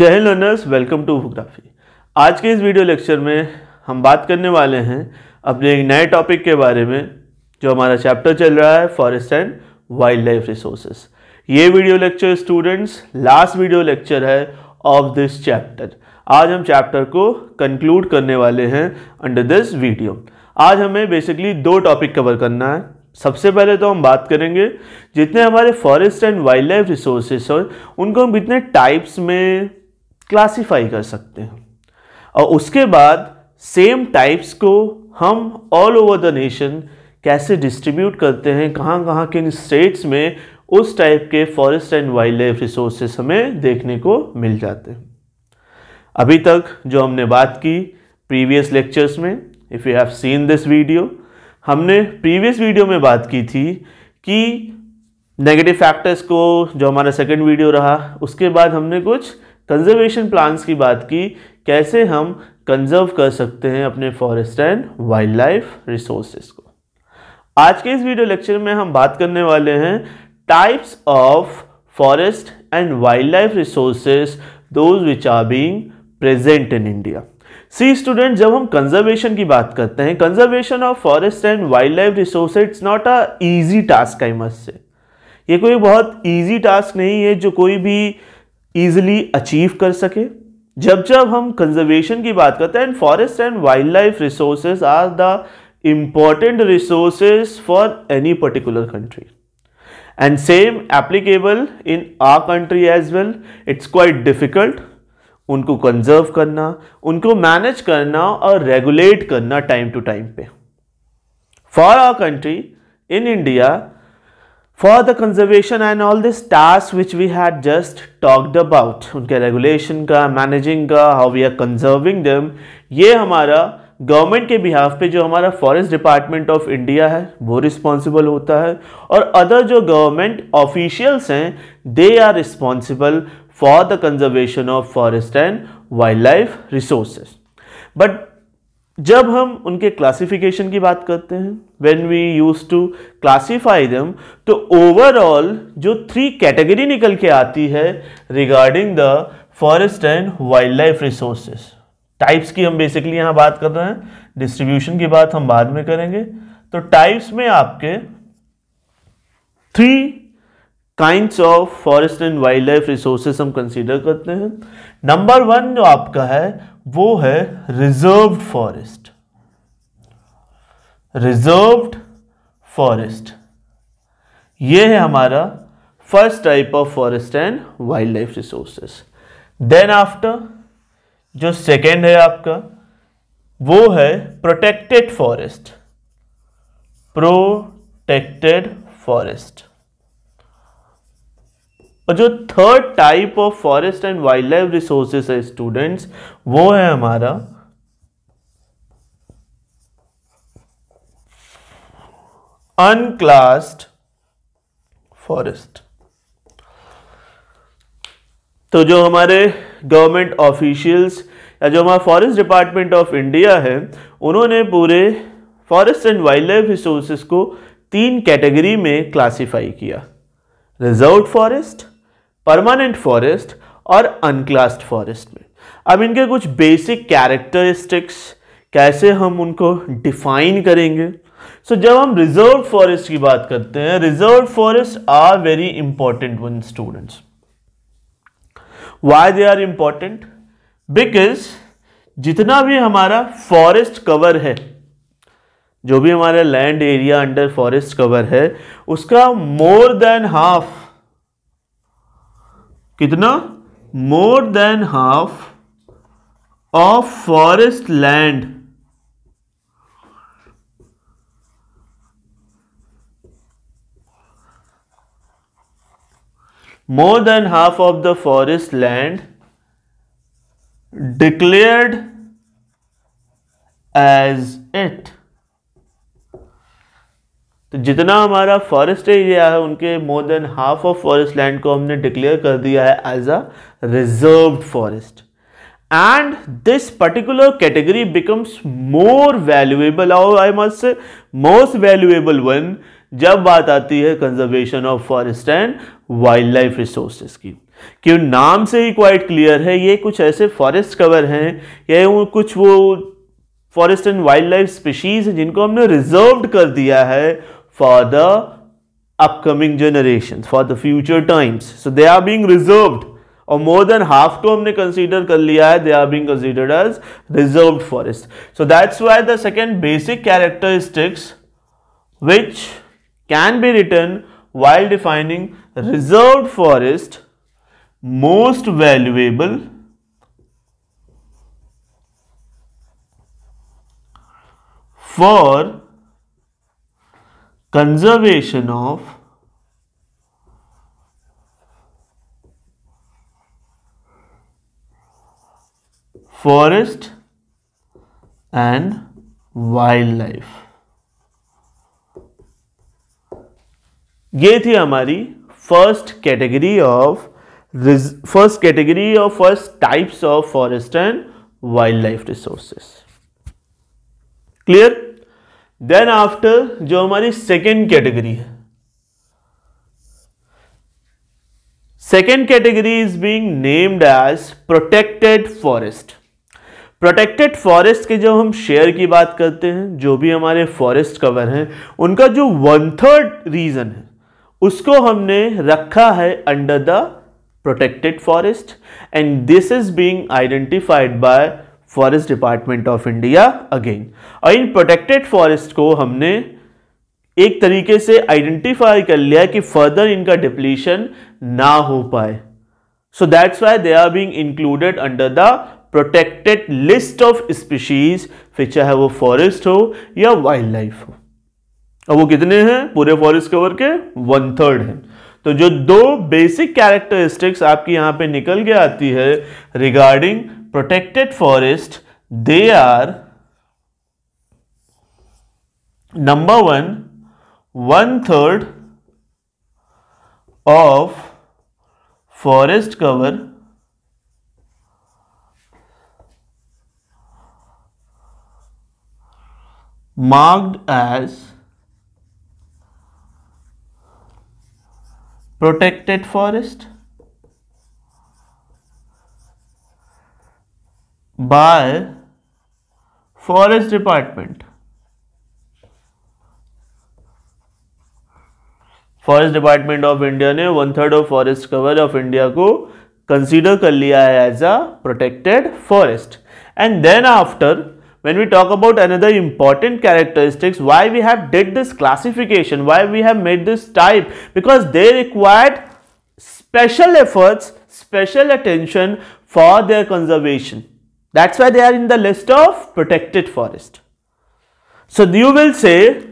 जय हिंद learners welcome to geography आज के इस वीडियो लेक्चर में हम बात करने वाले हैं अपने एक नए टॉपिक के बारे में जो हमारा चैप्टर चल रहा है forest and wild life resources ये video lecture students last video lecture है ऑफ दिस चैप्टर आज हम चैप्टर को कंक्लूड करने वाले हैं अंडर दिस वीडियो आज हमें बेसिकली दो टॉपिक कवर करना है सबसे पहले तो हम बात करेंगे जितने हमारे forest and wild life resources हैं उनको हम कितने टाइप्स में क्लासीफाई कर सकते हैं और उसके बाद सेम टाइप्स को हम ऑल ओवर द नेशन कैसे डिस्ट्रीब्यूट करते हैं कहाँ कहाँ किन स्टेट्स में उस टाइप के forest and wild life resources हमें देखने को मिल जाते हैं अभी तक जो हमने बात की प्रीवियस लेक्चर्स में if you have seen this video हमने प्रीवियस वीडियो में बात की थी कि नेगेटिव फैक्टर्स को जो हमारा सेकंड वीडियो रहा उसके बाद हमने कुछ कंजर्वेशन प्लान्स की बात की कैसे हम कंजर्व कर सकते हैं अपने forest and wild life resources को आज के इस वीडियो लेक्चर में हम बात करने वाले हैं types of forest and wild life resources those which are being present in India see student जब हम कंजर्वेशन की बात करते हैं conservation of forest and wild life resource it's not a easy task I must say ये कोई बहुत easy task नहीं है जो कोई भी ईजिली अचीव कर सके जब जब हम कंजर्वेशन की बात करते हैं and forest and wild life resources are the important resources for any particular country and same applicable in our country as well it's quite difficult उनको कंजर्व करना उनको मैनेज करना और रेगुलेट करना टाइम टू टाइम पे for our country in India for the conservation and all this task which we had just talked about उनके regulation का managing का हाउ वी आर कंजर्विंग दम ये हमारा गवर्नमेंट के बिहाफ पे जो हमारा फॉरेस्ट डिपार्टमेंट ऑफ इंडिया है वो रिस्पॉन्सिबल होता है और अदर जो गवर्नमेंट ऑफिशियल्स हैं they are responsible for the conservation of forest and wild life resources but जब हम उनके क्लासिफिकेशन की बात करते हैं when we use to classify them तो ओवरऑल जो थ्री कैटेगरी निकल के आती है regarding the forest and wild life resources types की हम बेसिकली यहाँ बात कर रहे हैं डिस्ट्रीब्यूशन की बात हम बाद में करेंगे तो टाइप्स में आपके three kind of forest and wild life resources हम कंसिडर करते हैं नंबर वन जो आपका है वो है रिजर्व फॉरेस्ट रिजर्व्ड फॉरेस्ट ये है हमारा first type of forest and wild life resources then after जो सेकेंड है आपका वो है प्रोटेक्टेड फॉरेस्ट प्रोटेक्टेड फॉरेस्ट और जो third type of forest and wild life resources है स्टूडेंट्स वो है हमारा अनक्लास्ड फॉरेस्ट तो जो हमारे गवर्नमेंट ऑफिशियल्स या जो हमारा फॉरेस्ट डिपार्टमेंट ऑफ इंडिया है उन्होंने पूरे forest and wild life resources को तीन कैटेगरी में क्लासिफाई किया रिजर्व फॉरेस्ट परमानेंट फॉरेस्ट और अनक्लास्ड फॉरेस्ट में अब इनके कुछ बेसिक कैरेक्टरिस्टिक्स कैसे हम उनको डिफाइन करेंगे सो so, जब हम रिजर्व फॉरेस्ट की बात करते हैं reserve forest are very important one students why they are important because जितना भी हमारा फॉरेस्ट कवर है जो भी हमारा land area under forest cover है उसका मोर देन हाफ कितना more than half of forest land more than half of the forest land declared as it तो जितना हमारा फॉरेस्ट एरिया है उनके more than half of forest land को हमने डिक्लेयर कर दिया है as a reserve forest and this particular category becomes more valuable और I must say most valuable one जब बात आती है conservation of forest and wild life resources की क्यों नाम से ही क्वाइट क्लियर है ये कुछ ऐसे फॉरेस्ट कवर हैं ये कुछ वो forest and wild wildlife species जिनको हमने रिजर्व कर दिया है for the upcoming generations, for the future times. So they are being reserved. Or more than half to humne consider kar they are being considered as reserved forest. So that's why the second basic characteristics which can be written while defining reserved forest most valuable for conservation of forest and wildlife ये थी हमारी first category of first category of first types of forest and wild life resources clear then after जो हमारी second category है second category is being named as protected forest protected forest के जब हम share की बात करते हैं जो भी हमारे फॉरेस्ट कवर हैं उनका जो वन थर्ड रीजन है उसको हमने रखा है under the protected forest and this is being identified by forest department of India again और इन प्रोटेक्टेड फॉरेस्ट को हमने एक तरीके से आइडेंटिफाई कर लिया कि फर्दर इनका डिप्लीशन ना हो पाए so that's why they are being included under the protected list of species फिर चाहे वो फॉरेस्ट हो या वाइल्ड लाइफ हो और वो कितने हैं पूरे फॉरेस्ट कवर के वन थर्ड हैं तो जो दो बेसिक कैरेक्टरिस्टिक्स आपकी यहां पे निकल के आती है regarding protected forest they are number one one third of forest cover marked as protected forest by forest department forest department of India ने one third of forest cover of India को consider कर लिया है as a protected forest and then after when we talk about another important characteristics why we have did this classification why we have made this type because they required special efforts special attention for their conservation That's why they are in the list of protected forest. So you will say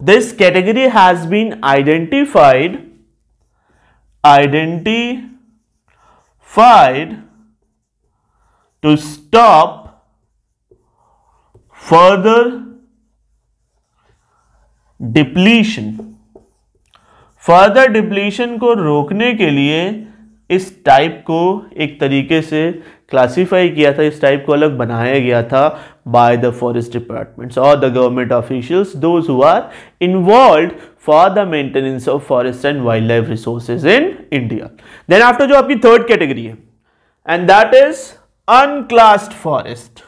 this category has been identified identified to stop further depletion Further depletion को रोकने के लिए इस type को एक तरीके से classify किया था इस टाइप को अलग बनाया गया था बाय द फॉरेस्ट डिपार्टमेंट्स और the government officials those who are involve for the maintenance of forest and wild life resources in India then after जो आपकी थर्ड कैटेगरी है and that is unclassed forest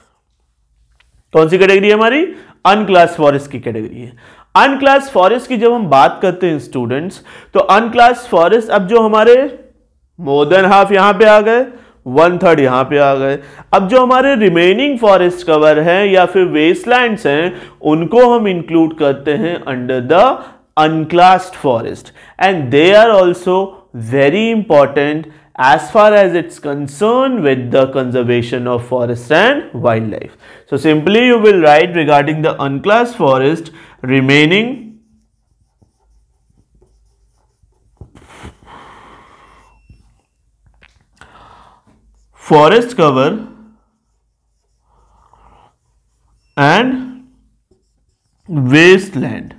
कौन सी category है हमारी अनक्लास forest की category है अनक्लास फॉरेस्ट की जब हम बात करते हैं स्टूडेंट्स तो अनक्लास फॉरेस्ट अब जो हमारे मोर देन हाफ यहां पे आ गए वन थर्ड यहां पे आ गए अब जो हमारे रिमेनिंग फॉरेस्ट कवर हैं या फिर वेस्टलैंड्स हैं उनको हम इंक्लूड करते हैं under the unclassed forest and they are also very important as far as it's concern with the conservation of forest and wild wildlife so simply you will write regarding the unclassed forest remaining forest cover and land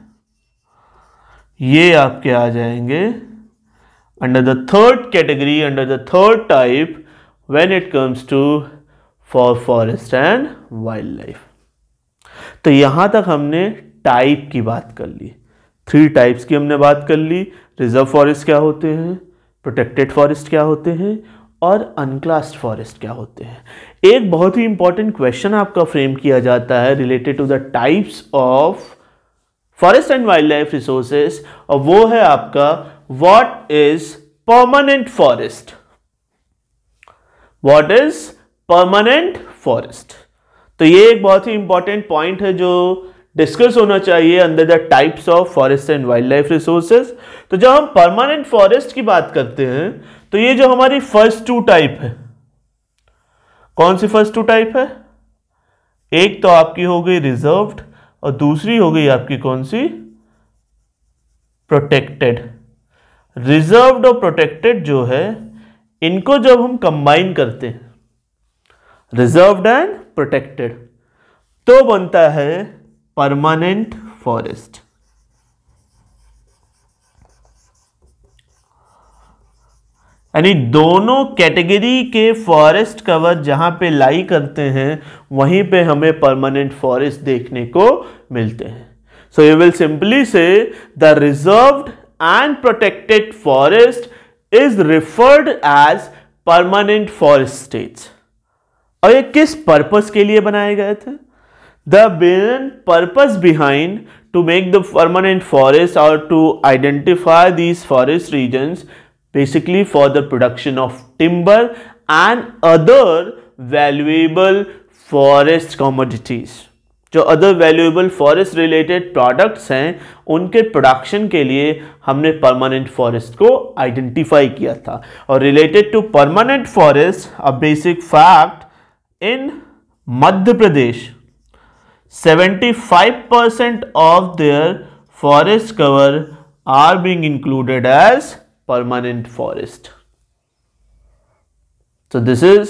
ये आपके आ जाएंगे under the third category under the third type when it comes to for forest and wild wildlife तो यहां तक हमने type की बात कर ली थ्री टाइप्स की हमने बात कर ली रिजर्व फॉरेस्ट क्या होते हैं प्रोटेक्टेड फॉरेस्ट क्या होते हैं और अनक्लास्ड फॉरेस्ट क्या होते हैं एक बहुत ही इंपॉर्टेंट क्वेश्चन आपका फ्रेम किया जाता है related to the types of forest and wild life resources और वो है आपका what is permanent forest what is permanent forest तो ये एक बहुत ही इंपॉर्टेंट पॉइंट है जो डिस्कस होना चाहिए अंदर the types of forest and wild life resources तो जब हम परमानेंट फॉरेस्ट की बात करते हैं तो ये जो हमारी फर्स्ट टू टाइप है कौन सी फर्स्ट टू टाइप है एक तो आपकी हो गई रिजर्व्ड और दूसरी हो गई आपकी कौन सी प्रोटेक्टेड रिजर्व्ड और प्रोटेक्टेड जो है इनको जब हम कंबाइन करते हैं रिजर्व्ड एंड प्रोटेक्टेड तो बनता है परमानेंट फॉरेस्ट यानी दोनों कैटेगरी के फॉरेस्ट कवर जहां पे लाई करते हैं वहीं पे हमें परमानेंट फॉरेस्ट देखने को मिलते हैं so you will simply say the reserved and protected forest is referred as permanent forest states और ये किस पर्पस के लिए बनाए गए थे the main purpose behind to make the permanent forest or to identify these forest regions basically for the production of timber and other valuable forest commodities जो other valuable forest related products हैं उनके production के लिए हमने permanent forest को identify किया था और related to permanent forest a basic fact in Madhya Pradesh 75% of their forest cover are being included as permanent forest so this is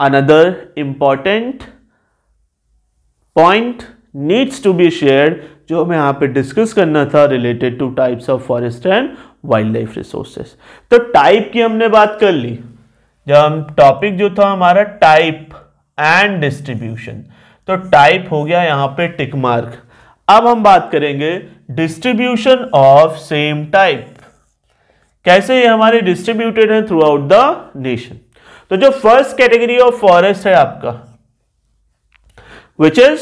another important point needs to be share जो हमें यहां पे discuss करना था related to types of forest and wild life resources तो type की हमने बात कर ली जब हम टॉपिक जो था हमारा टाइप एंड डिस्ट्रीब्यूशन तो टाइप हो गया यहां पे टिक मार्क अब हम बात करेंगे डिस्ट्रीब्यूशन ऑफ सेम टाइप कैसे ये हमारे डिस्ट्रीब्यूटेड हैं थ्रू आउट द नेशन तो जो फर्स्ट कैटेगरी ऑफ फॉरेस्ट है आपका which is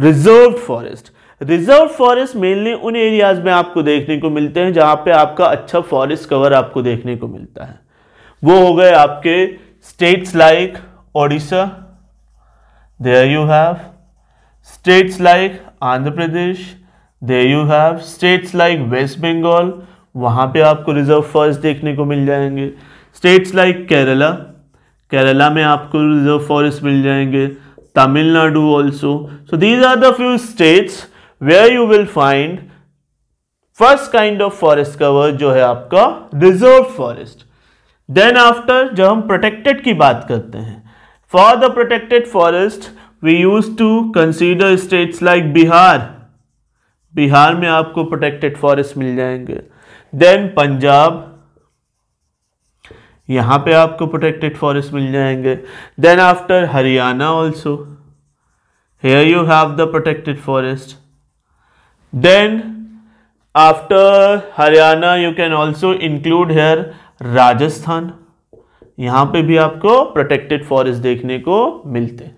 reserve forest reserve forest mainly उन एरियाज में आपको देखने को मिलते हैं जहां पे आपका अच्छा फॉरेस्ट कवर आपको देखने को मिलता है वो हो गए आपके states like Odisha there you have states like Andhra Pradesh, there you have states like West Bengal, वहाँ पे आपको रिजर्व फॉरेस्ट देखने को मिल जाएंगे स्टेट्स लाइक केरला केरला में आपको रिजर्व फॉरेस्ट मिल जाएंगे Tamil Nadu also so these are the few states where you will find first kind of forest cover जो है आपका रिजर्व फॉरेस्ट देन आफ्टर जब हम प्रोटेक्टेड की बात करते हैं For the protected forest, we used to consider states like Bihar. Bihar में आपको प्रोटेक्टेड फॉरेस्ट मिल जाएंगे देन पंजाब यहाँ पे आपको प्रोटेक्टेड फॉरेस्ट मिल जाएंगे then after Haryana also here you have the protected forest then after Haryana you can also include here Rajasthan यहां पे भी आपको प्रोटेक्टेड फॉरेस्ट देखने को मिलते हैं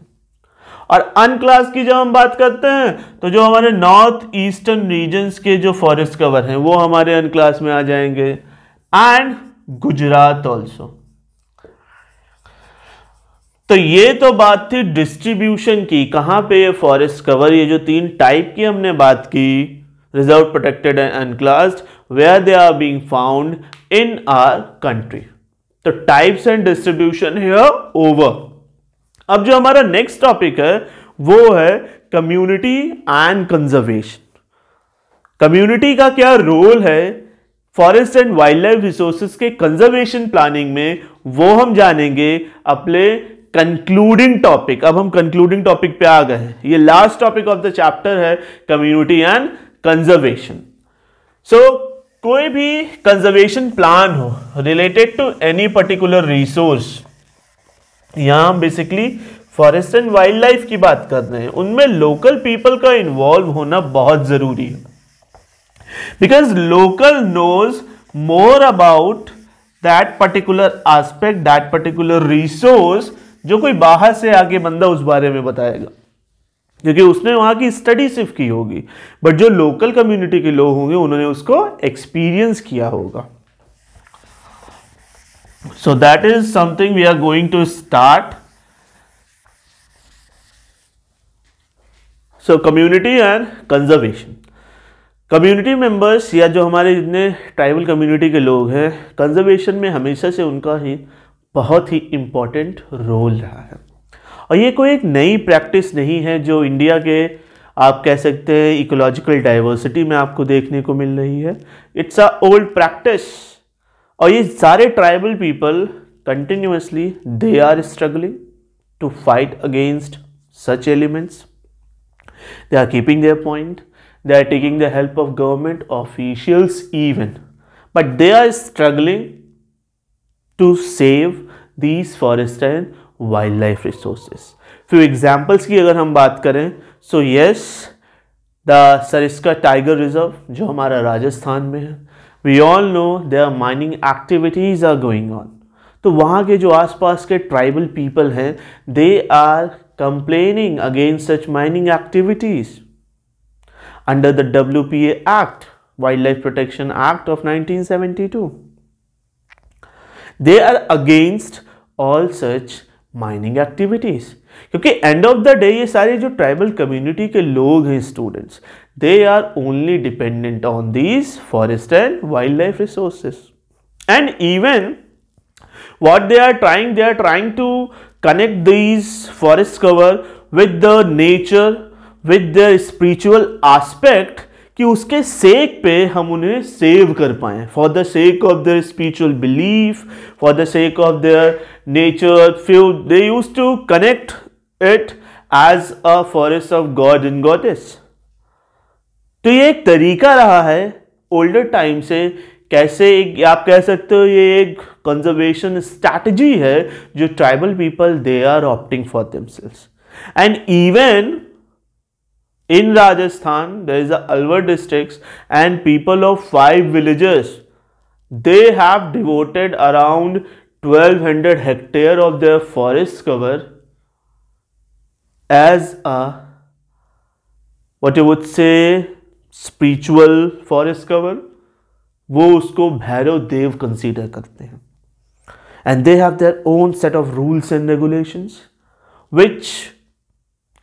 और अनक्लास की जब हम बात करते हैं तो जो हमारे नॉर्थ ईस्टर्न रीजन्स के जो फॉरेस्ट कवर हैं वो हमारे अनक्लास में आ जाएंगे एंड गुजरात ऑल्सो तो ये तो बात थी डिस्ट्रीब्यूशन की कहां पे ये फॉरेस्ट कवर ये जो तीन टाइप की हमने बात की reserve protected and unclassed where they are being found in our country तो टाइप्स एंड डिस्ट्रीब्यूशन ओवर अब जो हमारा नेक्स्ट टॉपिक है वो है कम्युनिटी एंड कंजर्वेशन कम्युनिटी का क्या रोल है forest and wild life resources के कंजर्वेशन प्लानिंग में वो हम जानेंगे अपने कंक्लूडिंग टॉपिक अब हम कंक्लूडिंग टॉपिक पे आ गए हैं ये last topic of the chapter है कम्युनिटी एंड कंजर्वेशन सो कोई भी कंजर्वेशन प्लान हो related to any particular resource यहाँ हम basically forest and wild wildlife की बात कर रहे हैं उनमें लोकल पीपल का इन्वॉल्व होना बहुत ज़रूरी है because local knows more about that particular aspect that particular resource जो कोई बाहर से आके बंदा उस बारे में बताएगा क्योंकि उसने वहाँ की स्टडी सिर्फ की होगी बट जो लोकल कम्युनिटी के लोग होंगे उन्होंने उसको एक्सपीरियंस किया होगा so that is something we are going to start so community and conservation community members या जो हमारे जितने ट्राइबल कम्युनिटी के लोग हैं कंजर्वेशन में हमेशा से उनका ही बहुत ही इम्पोर्टेंट रोल रहा है और ये कोई एक नई प्रैक्टिस नहीं है जो इंडिया के आप कह सकते हैं इकोलॉजिकल डाइवर्सिटी में आपको देखने को मिल रही है इट्स अ ओल्ड प्रैक्टिस और ये सारे tribal people continuously they are struggling to fight against such elements they are keeping their point they are taking the help of government officials even but they are struggling to save these forest and wild life resources few examples की अगर हम बात करें so yes the Sariska tiger reserve जो हमारा राजस्थान में है we all know our mining activities are going on तो वहाँ के जो आसपास के ट्राइबल पीपल हैं they are complaining against such mining activities under the act wildlife protection act of nineteen seventy 1972. They are against all such mining activities क्योंकि end of the day ये सारे जो ट्राइबल कम्युनिटी के लोग हैं students they are only dependent on these forest and wild life resources and even what they are trying they are trying to connect these forest cover with the nature with the spiritual aspect कि उसके सेक पे हम उन्हें save कर पाए for the sake of their spiritual belief for the sake of their nature few they use to connect it as a forest of god in goddess तो ये एक तरीका रहा है ओल्डर टाइम से कैसे एक आप कह सकते हो ये एक कंजर्वेशन स्ट्रैटेजी है जो tribal people they are opting for themselves and even In Rajasthan, there is a Alwar district, and people of five villages, they have devoted around 1200 hectare of their forest cover as a what you would say spiritual forest cover. वो उसको भैरव देव consider करते हैं and they have their own set of rules and regulations which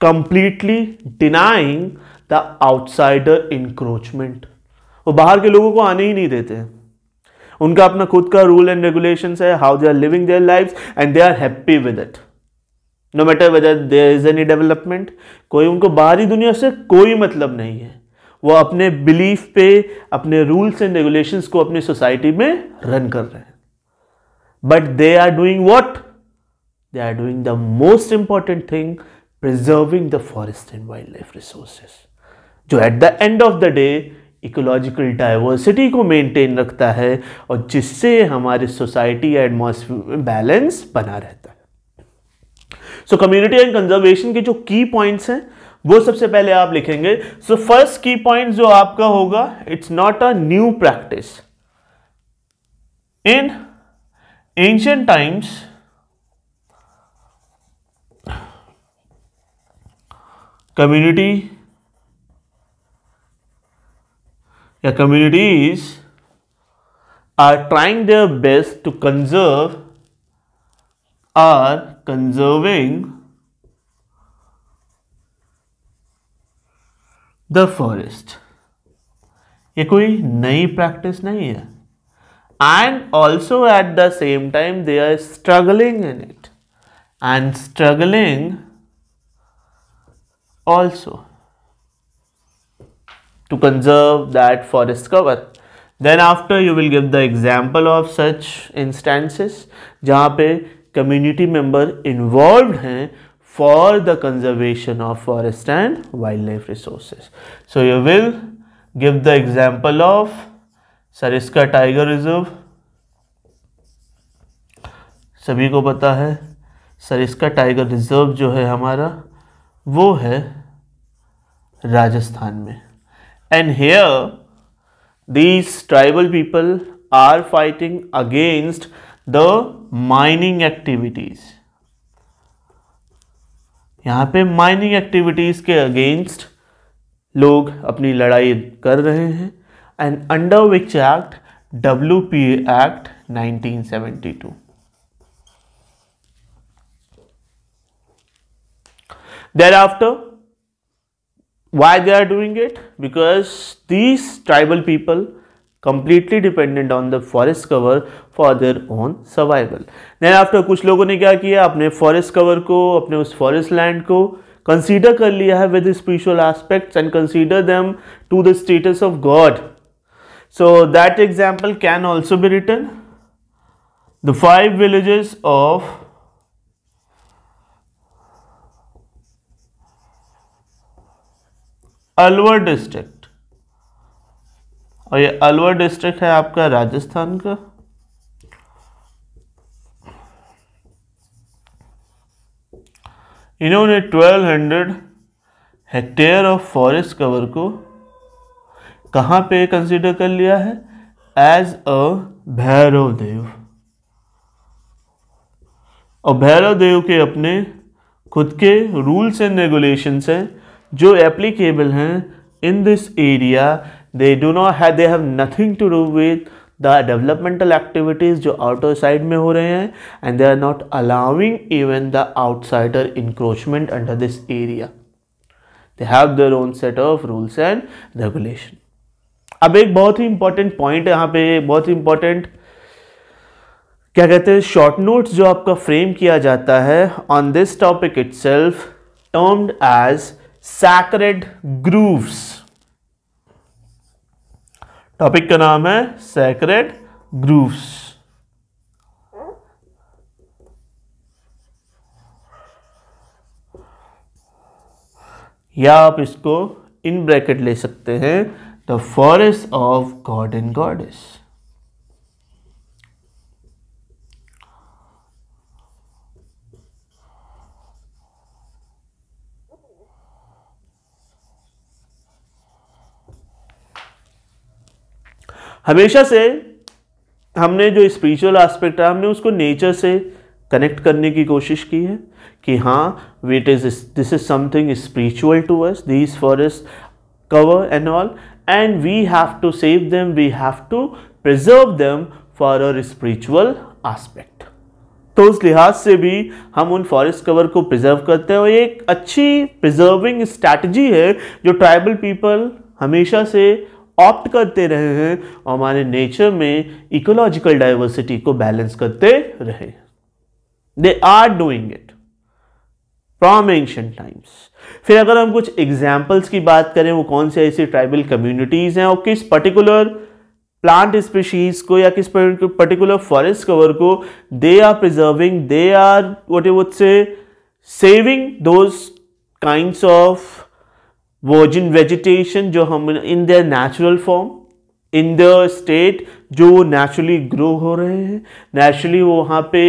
completely denying the outsider encroachment वो बाहर के लोगों को आने ही नहीं देते हैं उनका अपना खुद का रूल एंड रेगुलेशन है how they are living their life and they are happy with it no matter whether there is any development कोई उनको बाहरी दुनिया से कोई मतलब नहीं है वो अपने बिलीफ पे अपने रूल्स एंड रेगुलेशन को अपनी सोसाइटी में रन कर रहे हैं but they are doing what they are doing the most important thing preserving the forest and wildlife resources जो at the end of the day ecological diversity को maintain रखता है और जिससे हमारे सोसाइटी एटमोसफियर में बैलेंस बना रहता है सो कम्युनिटी एंड कंजर्वेशन के जो की पॉइंट्स हैं वो सबसे पहले आप लिखेंगे सो फर्स्ट की पॉइंट जो आपका होगा it's not a new practice in ancient times community the communities are trying their best to conserve are conserving the forest. ये कोई नई प्रैक्टिस नहीं है and also at the same time they are struggling in it and struggling also to conserve that forest cover then after you will give the example of such instances jahan pe community member involved hain for the conservation of forest and wildlife resources so you will give the example of sariska tiger reserve सभी को पता है Sariska tiger reserve जो है हमारा वो है राजस्थान में and here these tribal people are fighting against the mining activities यहाँ पे माइनिंग एक्टिविटीज के अगेंस्ट लोग अपनी लड़ाई कर रहे हैं and under which act W P act 1972 Thereafter, why they are doing it? Because these tribal people completely dependent on the forest cover for their own survival. Then after कुछ लोगों ने क्या किया अपने forest cover को अपने उस forest land को consider कर लिया है with spiritual aspects and consider them to the status of God. So that example can also be written. The five villages of Alwar district और ये अलवर डिस्ट्रिक्ट है आपका राजस्थान का इन्होंने 1200 हेक्टेयर ऑफ फॉरेस्ट कवर को कहाँ पे कंसीडर कर लिया है एज अ भैरव देव और भैरव देव के अपने खुद के रूल्स एंड रेगुलेशंस हैं जो एप्लीकेबल हैं in this area they do not है they have nothing to do with the developmental activities जो आउटसाइड साइड में हो रहे हैं and they are not allowing even the outsider encroachment under this area they have their own set of rules and regulation अब एक बहुत ही important point यहाँ पे बहुत ही इंपॉर्टेंट क्या कहते हैं शॉर्ट नोट्स जो आपका फ्रेम किया जाता है on this topic itself termed as sacred groves topic का नाम है सैक्रेड ग्रूव्स या आप इसको इन ब्रैकेट ले सकते हैं the forest of god and goddess हमेशा से हमने जो स्पिरिचुअल एस्पेक्ट है हमने उसको नेचर से कनेक्ट करने की कोशिश की है कि हाँ wait is this is something spiritual to us this forest cover and all and we have to save them we have to preserve them for our spiritual aspect तो उस लिहाज से भी हम उन फॉरेस्ट कवर को प्रिजर्व करते हैं और ये एक अच्छी प्रिजर्विंग स्ट्रैटेजी है जो ट्राइबल पीपल हमेशा से ऑप्ट करते रहे हैं और हमारे नेचर में इकोलॉजिकल डाइवर्सिटी को बैलेंस करते रहे they are doing it from ancient times फिर अगर हम कुछ एग्जाम्पल्स की बात करें वो कौन से ऐसी ट्राइबल कम्युनिटीज़ हैं और किस पर्टिकुलर प्लांट स्पीशीज को या किस पर्टिकुलर फॉरेस्ट कवर को they are preserving they are what would say saving those kind of virgin vegetation जो हम in the natural form in the state जो नेचुरली ग्रो हो रहे हैं नेचुरली वो वहाँ पे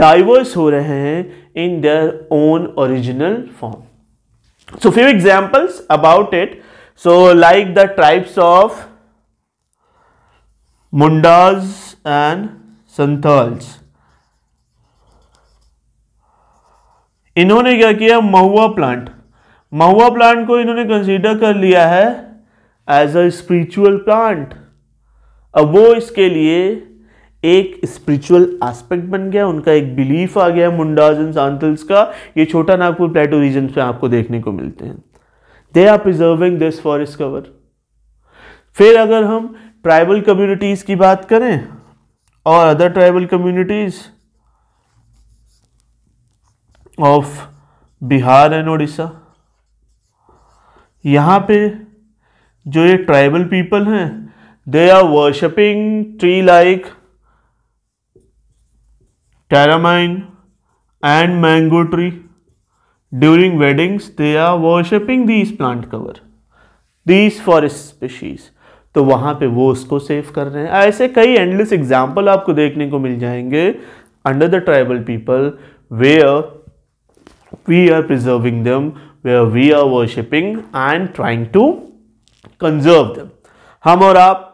डाइवर्स हो रहे हैं in their own original form so few examples about it so like the tribes of Mundas and Santhals इन्होंने क्या किया महुआ प्लांट महुआ प्लांट को इन्होंने कंसीडर कर लिया है एज अ स्पिरिचुअल प्लांट अब वो इसके लिए एक स्पिरिचुअल एस्पेक्ट बन गया उनका एक बिलीफ आ गया मुंडाज एंड सांतल्स का ये छोटा नागपुर प्लेटो रीजन में आपको देखने को मिलते हैं they are preserving this forest cover फिर अगर हम ट्राइबल कम्युनिटीज़ की बात करें और other tribal communities of Bihar and Odisha यहाँ पे जो ये ट्राइबल पीपल हैं they are worshipping tree like tamarind and mango tree during weddings they are worshipping these plant cover these forest species तो वहाँ पे वो उसको सेव कर रहे हैं ऐसे कई एंडलेस एग्जाम्पल आपको देखने को मिल जाएंगे under the tribal people way we are preserving them where we are worshipping and trying to conserve them. हम और आप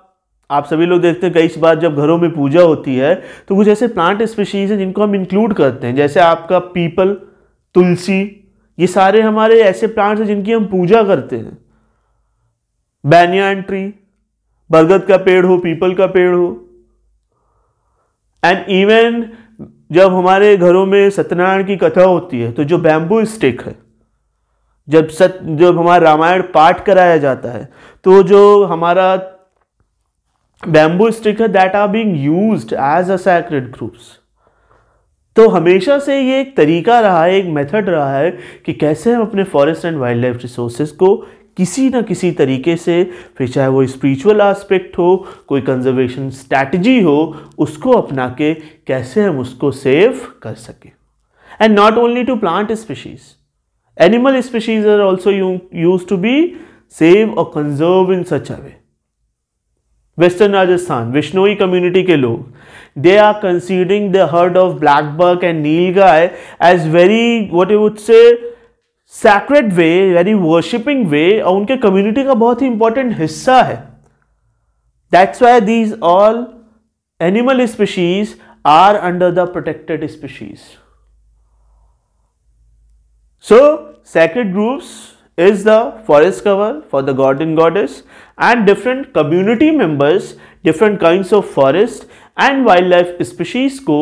आप सभी लोग देखते हैं कई बार जब घरों में पूजा होती है तो कुछ ऐसे प्लांट स्पीशीज हैं जिनको हम इंक्लूड करते हैं जैसे आपका पीपल तुलसी ये सारे हमारे ऐसे प्लांट्स हैं जिनकी हम पूजा करते हैं बैनियन ट्री बरगद का पेड़ हो पीपल का पेड़ हो एंड इवन जब हमारे घरों में सत्यनारायण की कथा होती है तो जो बैम्बू स्टिक है जब सत जब हमारा रामायण पाठ कराया जाता है तो जो हमारा बैम्बू स्टिक है that are being use as a sacred groups तो हमेशा से ये एक तरीका रहा है एक मेथड रहा है कि कैसे हम अपने forest and wild life resources को किसी ना किसी तरीके से फिर चाहे वो स्पिरिचुअल एस्पेक्ट हो कोई कंजर्वेशन स्ट्रैटेजी हो उसको अपना के कैसे हम उसको सेव कर सकें and not only to plant species Animal species are also used to be saved or conserved in such a way. Western Rajasthan, Vishnoi community के लोग they are considering the herd of blackbuck and nilgai as very what you would say sacred way, very worshipping way और उनके community का बहुत ही important हिस्सा है That's why these all animal species are under the protected species. So, sacred groves is the forest cover for the god and goddess and different community members, different kinds of forest and wildlife species go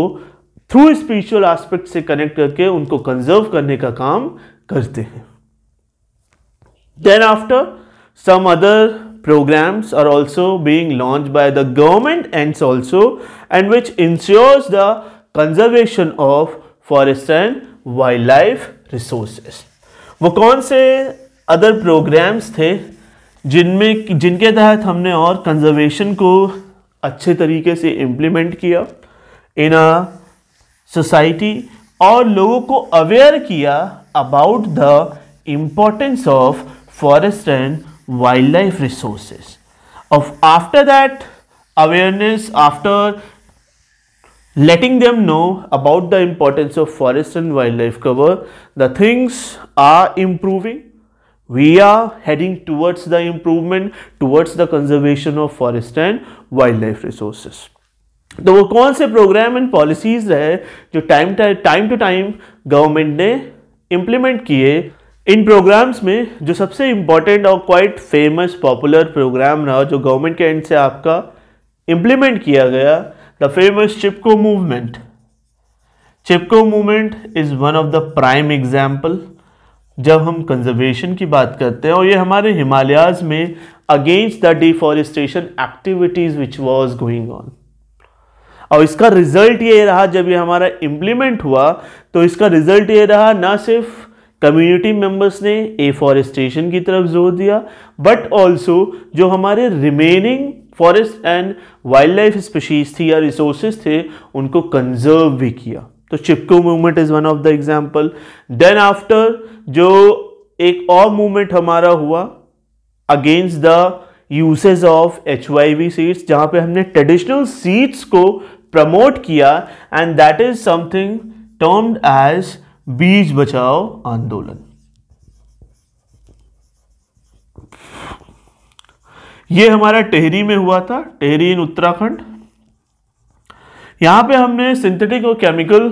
through spiritual aspects से connect करके उनको conserve करने का काम करते हैं some other programs are also being launched by the government ends also and which ensures the conservation of forest and wildlife resources वो कौन से अदर प्रोग्राम्स थे जिनमें जिनके तहत हमने और कंजर्वेशन को अच्छे तरीके से इम्प्लीमेंट किया इन अ सोसाइटी और लोगों को अवेयर किया about the importance of forest and wild life resources of after that awareness after letting them know about the importance of forest and wildlife cover. The things are improving. We are heading towards the improvement, towards the conservation of forest and wildlife resources. तो वो कौन से programme and policies रहे जो time time to time government ने implement किए इन programmes में जो सबसे इम्पॉर्टेंट और क्वाइट फेमस पॉपुलर प्रोग्राम रहा जो गवर्नमेंट के एंड से आपका इम्प्लीमेंट किया गया the famous Chipko movement Chipko movement is one of the prime example जब हम कंजर्वेशन की बात करते हैं और ये हमारे हिमालयाज में against the deforestation activities which was going on और इसका रिजल्ट ये रहा जब ये हमारा इम्प्लीमेंट हुआ तो इसका रिजल्ट ये रहा ना सिर्फ कम्युनिटी मेंबर्स ने एफॉरेस्टेशन की तरफ जोर दिया बट ऑल्सो जो हमारे remaining forest and wild wildlife species थी या रिसोर्सेज थे उनको कंजर्व भी किया तो Chipko movement is one of the example then after जो एक और मूवमेंट हमारा हुआ against the usage of H Y V seeds जहाँ पे हमने ट्रेडिशनल सीड्स को प्रमोट किया and that is something termed as Beej Bachao आंदोलन ये हमारा टेहरी में हुआ था टेहरी इन उत्तराखंड यहां पे हमने सिंथेटिक और केमिकल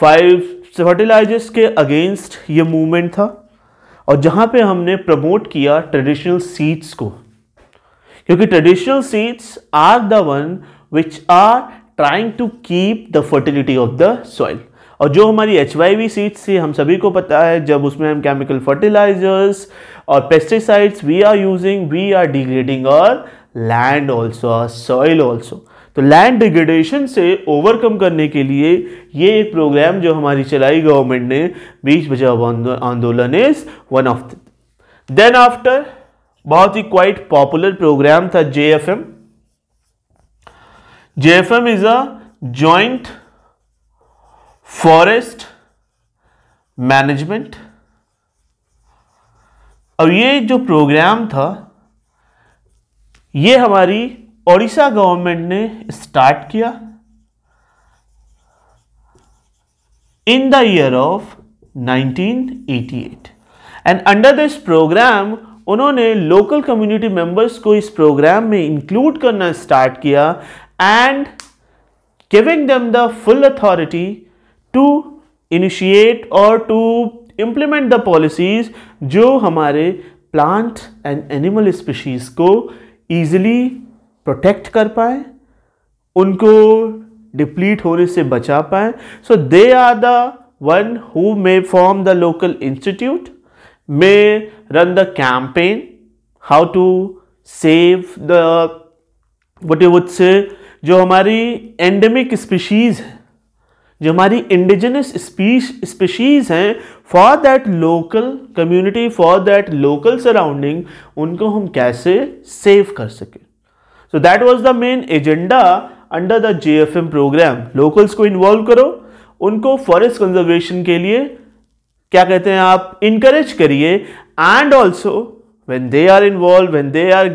फाइव फर्टिलाइजर्स के अगेंस्ट ये मूवमेंट था और जहां पे हमने प्रमोट किया ट्रेडिशनल सीड्स को क्योंकि traditional seeds are the one which are trying to keep the fertility of the soil और जो हमारी एच वाई वी सीड्स थी हम सभी को पता है जब उसमें हम केमिकल फर्टिलाइजर्स और pesticides we are using we are degrading और लैंड ऑल्सो और सॉइल ऑल्सो तो लैंड डिग्रेडेशन से ओवरकम करने के लिए ये एक प्रोग्राम जो हमारी चलाई गवर्नमेंट ने Beej Bachao Andolan is one of then after बहुत ही क्वाइट पॉपुलर प्रोग्राम था J F M J F M is a joint forest management और ये जो प्रोग्राम था ये हमारी ओडिशा गवर्नमेंट ने स्टार्ट किया in the year of 1988 and under this programme उन्होंने लोकल कम्युनिटी मेंबर्स को इस प्रोग्राम में इंक्लूड करना स्टार्ट किया and giving them the full authority to initiate और टू इम्प्लीमेंट द पॉलिसीज़ जो हमारे प्लांट एंड एनिमल स्पीशीज़ को ईजिली प्रोटेक्ट कर पाए उनको डिप्लीट होने से बचा पाए so they are the one who may form the local institute may run the campaign how to save the what you would say जो हमारी एंडेमिक स्पीशीज़ है जो हमारी इंडिजिनस स्पीश स्पीशीज़ हैं for that local community for that local surrounding उनको हम कैसे save कर सकें so that was the main agenda under the J F M programme locals को इन्वॉल्व करो उनको फॉरेस्ट कंजर्वेशन के लिए क्या कहते हैं आप इनकरेज करिए and also when they are involve when they are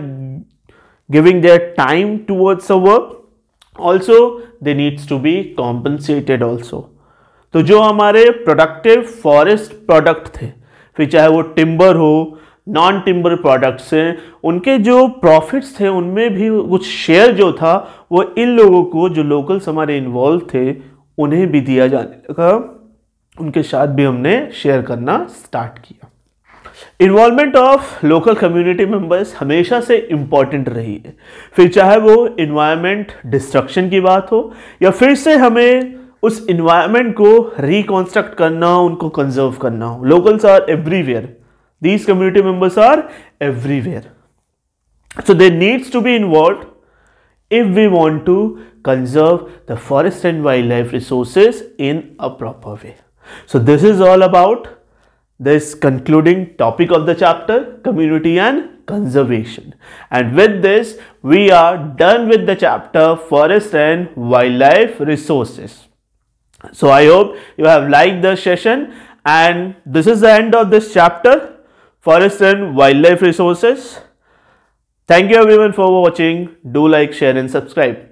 giving their time towards a work also they needs to be compensated also तो जो हमारे प्रोडक्टिव फॉरेस्ट प्रोडक्ट थे फिर चाहे वो टिम्बर हो नॉन टिम्बर प्रोडक्ट्स हैं उनके जो प्रॉफिट्स थे उनमें भी कुछ शेयर जो था वो इन लोगों को जो लोकल्स हमारे इन्वॉल्व थे उन्हें भी दिया जाने लगा उनके साथ भी हमने शेयर करना स्टार्ट किया involvement of local community members हमेशा से इम्पॉर्टेंट रही है फिर चाहे वो इन्वायरमेंट डिस्ट्रक्शन की बात हो या फिर से हमें उस इन्वायरमेंट को रिकॉन्स्ट्रक्ट करना हो उनको कंजर्व करना हो locals are everywhere these community members are everywhere so they needs to be involve if we want to conserve the forest and wild life resources in a proper way so this is all about this concluding topic of the chapter, community and conservation. And with this, we are done with the chapter forest and wildlife resources. So I hope you have liked the session and this is the end of this chapter, forest and wildlife resources. Thank you everyone for watching. Do like, share and subscribe.